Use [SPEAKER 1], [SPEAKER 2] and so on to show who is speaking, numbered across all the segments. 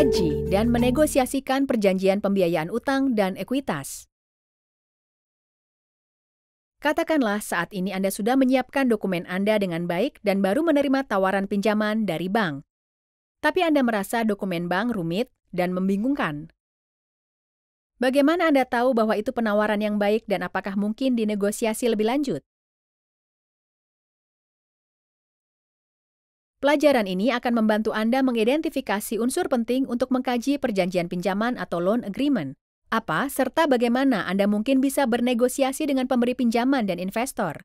[SPEAKER 1] mengkaji dan menegosiasikan perjanjian pembiayaan utang dan ekuitas. Katakanlah saat ini Anda sudah menyiapkan dokumen Anda dengan baik dan baru menerima tawaran pinjaman dari bank. Tapi Anda merasa dokumen bank rumit dan
[SPEAKER 2] membingungkan. Bagaimana Anda tahu bahwa itu penawaran yang baik dan apakah mungkin dinegosiasi lebih lanjut? Pelajaran ini akan membantu Anda mengidentifikasi unsur penting untuk mengkaji perjanjian
[SPEAKER 1] pinjaman atau loan agreement. Apa serta bagaimana Anda mungkin bisa bernegosiasi dengan
[SPEAKER 2] pemberi pinjaman dan investor.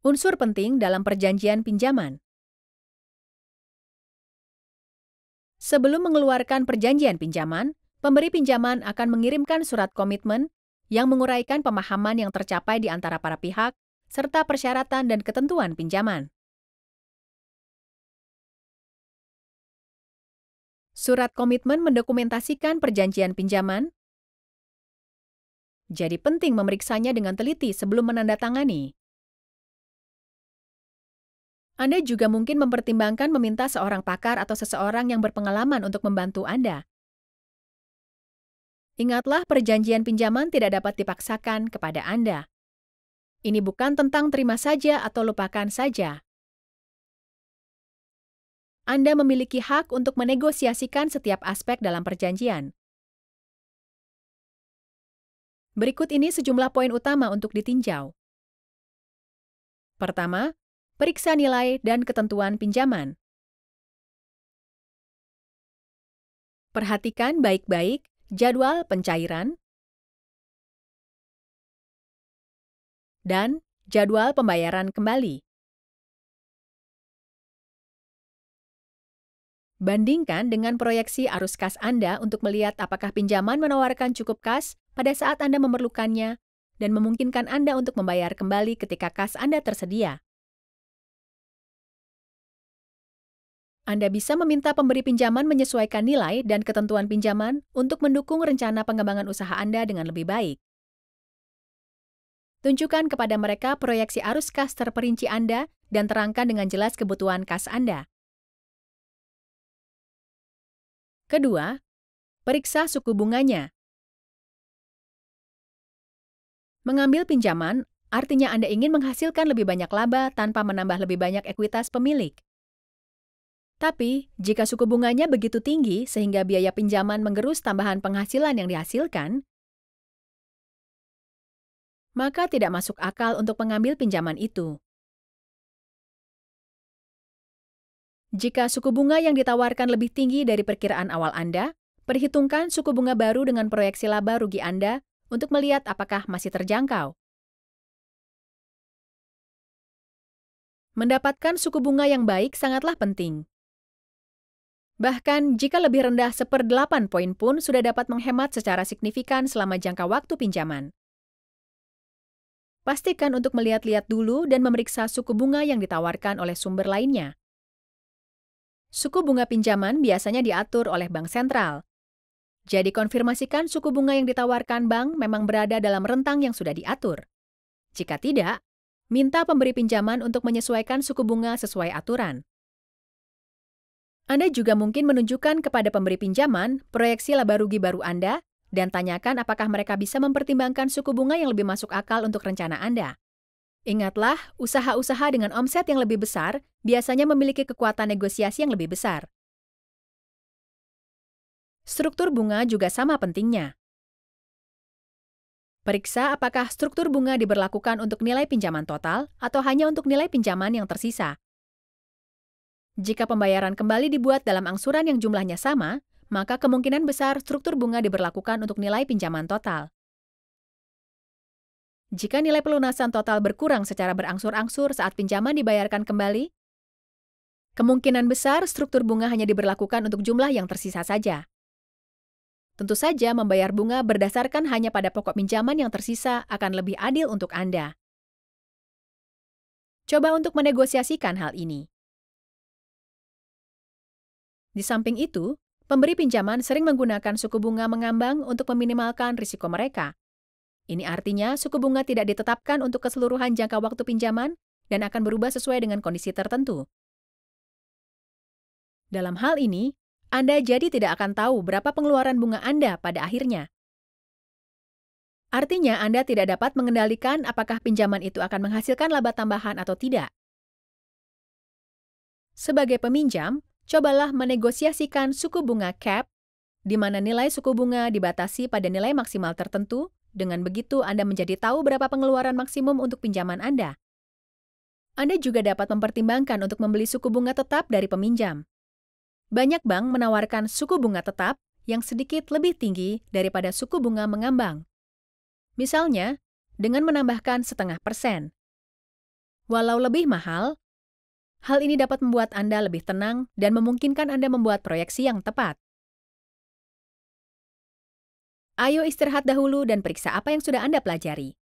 [SPEAKER 2] Unsur penting dalam perjanjian pinjaman
[SPEAKER 1] Sebelum mengeluarkan perjanjian pinjaman, pemberi pinjaman akan mengirimkan surat komitmen
[SPEAKER 2] yang menguraikan pemahaman yang tercapai di antara para pihak serta persyaratan dan ketentuan pinjaman. Surat komitmen mendokumentasikan perjanjian pinjaman.
[SPEAKER 1] Jadi penting memeriksanya dengan teliti sebelum menandatangani. Anda juga mungkin mempertimbangkan meminta seorang pakar atau seseorang yang berpengalaman untuk membantu Anda. Ingatlah, perjanjian pinjaman tidak dapat dipaksakan kepada Anda. Ini bukan tentang terima saja atau
[SPEAKER 2] lupakan saja. Anda memiliki hak untuk menegosiasikan setiap aspek dalam perjanjian. Berikut ini sejumlah poin utama untuk ditinjau. Pertama, periksa nilai dan ketentuan pinjaman. Perhatikan baik-baik jadwal pencairan, dan jadwal pembayaran kembali. Bandingkan dengan proyeksi arus kas Anda untuk melihat apakah pinjaman menawarkan cukup kas pada
[SPEAKER 1] saat Anda memerlukannya dan memungkinkan Anda untuk membayar kembali ketika kas Anda tersedia. Anda bisa meminta pemberi pinjaman menyesuaikan nilai dan ketentuan pinjaman untuk mendukung rencana pengembangan usaha Anda dengan lebih baik. Tunjukkan kepada mereka proyeksi arus kas terperinci
[SPEAKER 2] Anda dan terangkan dengan jelas kebutuhan kas Anda. Kedua, periksa suku bunganya. Mengambil pinjaman artinya Anda ingin menghasilkan lebih banyak
[SPEAKER 1] laba tanpa menambah lebih banyak ekuitas pemilik. Tapi, jika suku bunganya begitu tinggi sehingga biaya pinjaman menggerus tambahan penghasilan yang dihasilkan,
[SPEAKER 2] maka tidak masuk akal untuk mengambil pinjaman itu. Jika suku bunga yang ditawarkan lebih
[SPEAKER 1] tinggi dari perkiraan awal Anda, perhitungkan suku bunga baru dengan proyeksi laba rugi Anda
[SPEAKER 2] untuk melihat apakah masih terjangkau. Mendapatkan suku bunga yang baik sangatlah penting.
[SPEAKER 1] Bahkan jika lebih rendah seperdelapan poin pun sudah dapat menghemat secara signifikan selama jangka waktu pinjaman. Pastikan untuk melihat-lihat dulu dan memeriksa suku bunga yang ditawarkan oleh sumber lainnya. Suku bunga pinjaman biasanya diatur oleh bank sentral. Jadi konfirmasikan suku bunga yang ditawarkan bank memang berada dalam rentang yang sudah diatur. Jika tidak, minta pemberi pinjaman untuk menyesuaikan suku bunga sesuai aturan. Anda juga mungkin menunjukkan kepada pemberi pinjaman proyeksi laba rugi baru Anda dan tanyakan apakah mereka bisa mempertimbangkan suku bunga yang lebih masuk akal untuk rencana Anda. Ingatlah, usaha-usaha dengan omset yang lebih besar biasanya memiliki kekuatan negosiasi yang lebih besar. Struktur bunga juga sama pentingnya. Periksa apakah struktur bunga diberlakukan untuk nilai pinjaman total atau hanya untuk nilai pinjaman yang tersisa. Jika pembayaran kembali dibuat dalam angsuran yang jumlahnya sama, maka kemungkinan besar struktur bunga diberlakukan untuk nilai pinjaman total. Jika nilai pelunasan total berkurang secara berangsur-angsur saat pinjaman dibayarkan kembali, kemungkinan besar struktur bunga hanya diberlakukan untuk jumlah yang tersisa saja. Tentu saja, membayar bunga berdasarkan hanya pada
[SPEAKER 2] pokok pinjaman yang tersisa akan lebih adil untuk Anda. Coba untuk menegosiasikan hal ini. Di samping
[SPEAKER 1] itu, Pemberi pinjaman sering menggunakan suku bunga mengambang untuk meminimalkan risiko mereka. Ini artinya suku bunga tidak ditetapkan untuk keseluruhan jangka waktu pinjaman dan akan berubah sesuai dengan kondisi tertentu. Dalam hal ini, Anda jadi tidak akan tahu berapa pengeluaran bunga Anda pada akhirnya. Artinya, Anda tidak dapat mengendalikan apakah pinjaman itu akan menghasilkan laba tambahan atau tidak. Sebagai peminjam, cobalah menegosiasikan suku bunga CAP, di mana nilai suku bunga dibatasi pada nilai maksimal tertentu. Dengan begitu, Anda menjadi tahu berapa pengeluaran maksimum untuk pinjaman Anda. Anda juga dapat mempertimbangkan untuk membeli suku bunga tetap dari peminjam. Banyak bank menawarkan suku bunga tetap yang sedikit lebih tinggi daripada suku bunga mengambang. Misalnya, dengan menambahkan setengah persen. Walau lebih mahal, Hal ini dapat membuat Anda lebih tenang dan memungkinkan Anda membuat proyeksi
[SPEAKER 2] yang tepat. Ayo istirahat dahulu dan periksa apa yang sudah Anda pelajari.